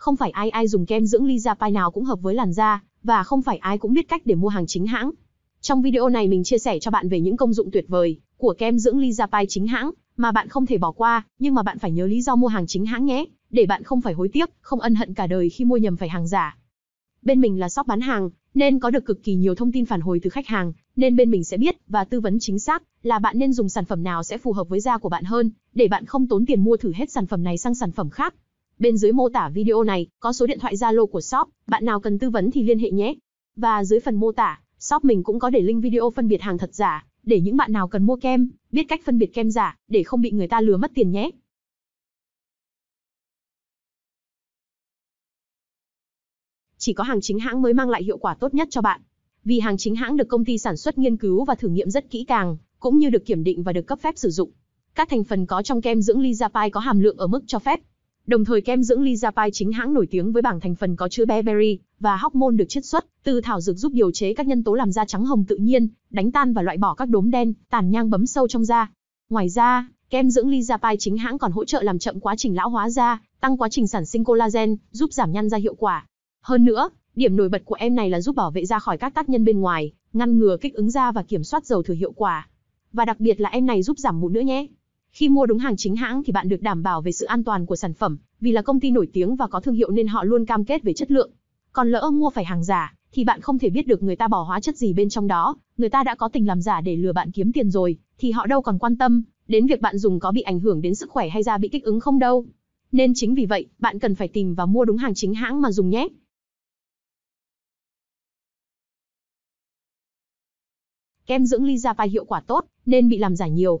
không phải ai ai dùng kem dưỡng Lisa Pie nào cũng hợp với làn da, và không phải ai cũng biết cách để mua hàng chính hãng. Trong video này mình chia sẻ cho bạn về những công dụng tuyệt vời của kem dưỡng Lisa Pie chính hãng mà bạn không thể bỏ qua, nhưng mà bạn phải nhớ lý do mua hàng chính hãng nhé, để bạn không phải hối tiếc, không ân hận cả đời khi mua nhầm phải hàng giả. Bên mình là shop bán hàng, nên có được cực kỳ nhiều thông tin phản hồi từ khách hàng, nên bên mình sẽ biết và tư vấn chính xác là bạn nên dùng sản phẩm nào sẽ phù hợp với da của bạn hơn, để bạn không tốn tiền mua thử hết sản phẩm này sang sản phẩm khác. Bên dưới mô tả video này có số điện thoại Zalo của shop, bạn nào cần tư vấn thì liên hệ nhé. Và dưới phần mô tả, shop mình cũng có để link video phân biệt hàng thật giả, để những bạn nào cần mua kem, biết cách phân biệt kem giả, để không bị người ta lừa mất tiền nhé. Chỉ có hàng chính hãng mới mang lại hiệu quả tốt nhất cho bạn. Vì hàng chính hãng được công ty sản xuất nghiên cứu và thử nghiệm rất kỹ càng, cũng như được kiểm định và được cấp phép sử dụng. Các thành phần có trong kem dưỡng Lizapai có hàm lượng ở mức cho phép, Đồng thời kem dưỡng Lizapai chính hãng nổi tiếng với bảng thành phần có chứa berry và hormone được chiết xuất từ thảo dược giúp điều chế các nhân tố làm da trắng hồng tự nhiên, đánh tan và loại bỏ các đốm đen, tàn nhang bấm sâu trong da. Ngoài ra, kem dưỡng Lizapai chính hãng còn hỗ trợ làm chậm quá trình lão hóa da, tăng quá trình sản sinh collagen, giúp giảm nhăn da hiệu quả. Hơn nữa, điểm nổi bật của em này là giúp bảo vệ da khỏi các tác nhân bên ngoài, ngăn ngừa kích ứng da và kiểm soát dầu thừa hiệu quả. Và đặc biệt là em này giúp giảm mụn nữa nhé. Khi mua đúng hàng chính hãng thì bạn được đảm bảo về sự an toàn của sản phẩm, vì là công ty nổi tiếng và có thương hiệu nên họ luôn cam kết về chất lượng. Còn lỡ mua phải hàng giả, thì bạn không thể biết được người ta bỏ hóa chất gì bên trong đó, người ta đã có tình làm giả để lừa bạn kiếm tiền rồi, thì họ đâu còn quan tâm đến việc bạn dùng có bị ảnh hưởng đến sức khỏe hay da bị kích ứng không đâu. Nên chính vì vậy, bạn cần phải tìm và mua đúng hàng chính hãng mà dùng nhé. Kem dưỡng ly da vai hiệu quả tốt, nên bị làm giả nhiều,